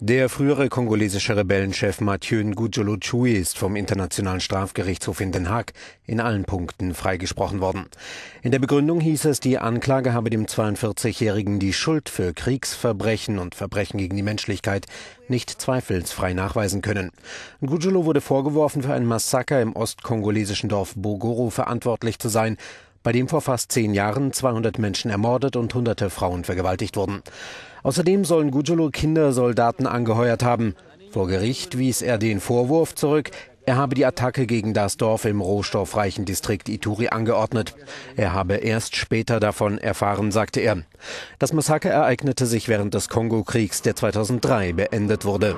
Der frühere kongolesische Rebellenchef Mathieu Ngujolo Chui ist vom Internationalen Strafgerichtshof in Den Haag in allen Punkten freigesprochen worden. In der Begründung hieß es, die Anklage habe dem 42-Jährigen die Schuld für Kriegsverbrechen und Verbrechen gegen die Menschlichkeit nicht zweifelsfrei nachweisen können. Ngujolo wurde vorgeworfen, für ein Massaker im ostkongolesischen Dorf Bogoro verantwortlich zu sein, bei dem vor fast zehn Jahren 200 Menschen ermordet und hunderte Frauen vergewaltigt wurden. Außerdem sollen Gujolo Kindersoldaten angeheuert haben. Vor Gericht wies er den Vorwurf zurück, er habe die Attacke gegen das Dorf im rohstoffreichen Distrikt Ituri angeordnet. Er habe erst später davon erfahren, sagte er. Das Massaker ereignete sich während des Kongo-Kriegs, der 2003 beendet wurde.